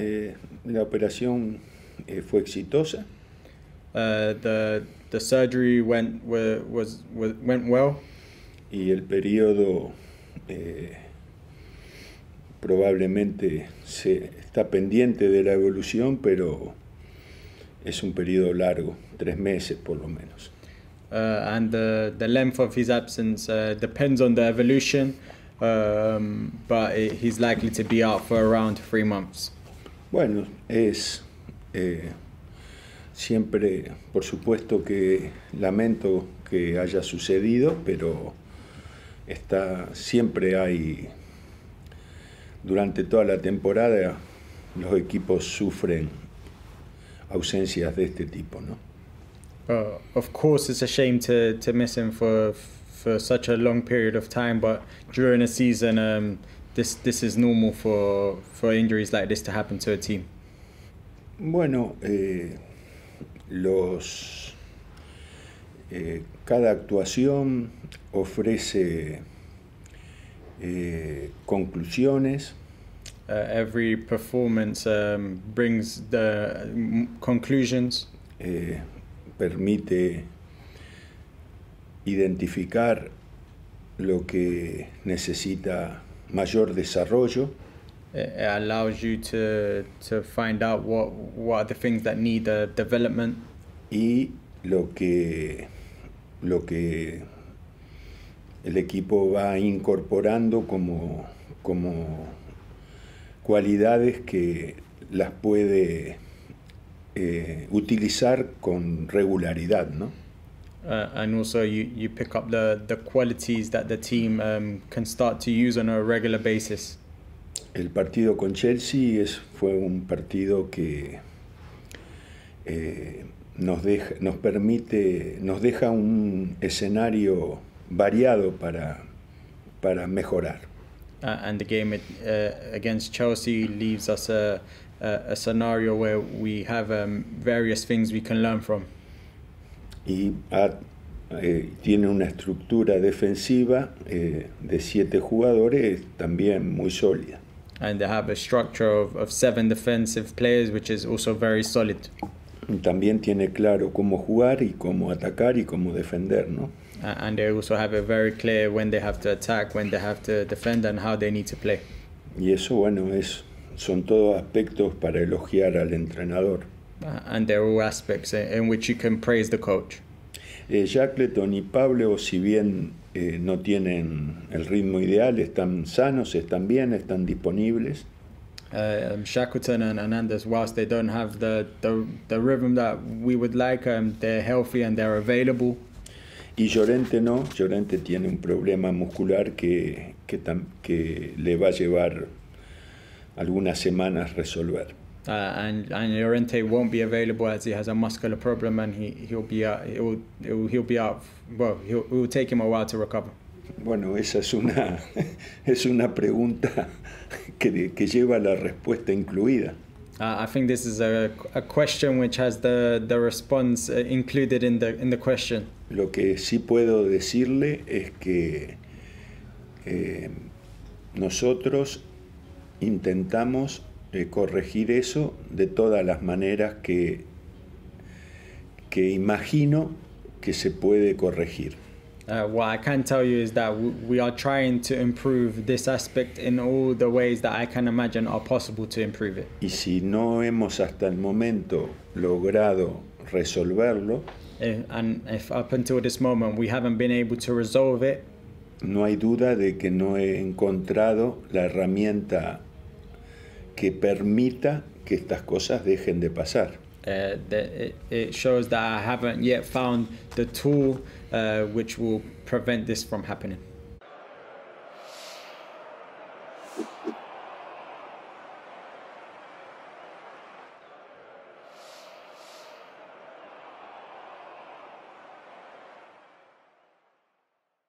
Eh, la operación eh, fue exitosa. Uh, the, the surgery went, was, went well. Y el periodo eh, probablemente se está pendiente de la evolución, pero es un periodo largo, tres meses por lo menos. Uh, and the, the, length of his absence uh, depends on the evolution, um, but he's likely to be out for around three months. Bueno, es eh, siempre, por supuesto que lamento que haya sucedido, pero está siempre hay durante toda la temporada los equipos sufren ausencias de este tipo, ¿no? of course, it's a shame to, to miss him for for such a long period of time, but during a season, um, this this is normal for for injuries like this to happen to a team. Bueno, eh, los eh, cada actuación ofrece eh, conclusiones Uh, every performance um, brings the mm, conclusions. Eh, permite identificar lo que necesita mayor desarrollo. It allows you to, to find out what, what are the things that need a uh, development. Y lo que, lo que el equipo va incorporando como, como cualidades que las puede eh, utilizar con regularidad, ¿no? Uh, and also you, you pick up the, the qualities that the team um, can start to use on a regular basis. El partido con Chelsea es, fue un partido que eh, nos, deja, nos permite, nos deja un escenario variado para, para mejorar. Uh, and the game it, uh, against Chelsea leaves us a, a, a scenario where we have um, various things we can learn from. Y ha, eh, tiene una estructura defensiva eh, de siete jugadores también muy sólida. And they have a structure of, of seven defensive players, which is also very solid. También tiene claro cómo jugar y cómo atacar y cómo defender, ¿no? and they also have a very clear when they have to attack, when they have to defend, and how they need to play. Y eso, bueno, es, son todos aspectos para elogiar al entrenador. Uh, and there are all aspects in, eh, in, which you can praise the coach. Eh, Shackleton y Pablo, si bien eh, no tienen el ritmo ideal, están sanos, están bien, están disponibles. Uh, Shackleton and, and whilst they don't have the, the, the rhythm that we would like, um, they're healthy and they're available. Y Llorente no, Llorente tiene un problema muscular que, que, le va a llevar algunas semanas resolver. Uh, a muscular Bueno, esa es una, es una pregunta que, que lleva la respuesta incluida. Lo que sí puedo decirle es que eh, nosotros intentamos eh, corregir eso de todas las maneras que, que imagino que se puede corregir. Uh, what I can tell you is that we are trying to improve this aspect in all the ways that I can imagine are possible to improve it. Y si no hemos hasta el momento logrado resolverlo, if, eh, and if up until this moment we haven't been able to resolve it, no hay duda de que no he encontrado la herramienta que permita que estas cosas dejen de pasar uh, it, it shows that I haven't yet found the tool uh, which will prevent this from happening.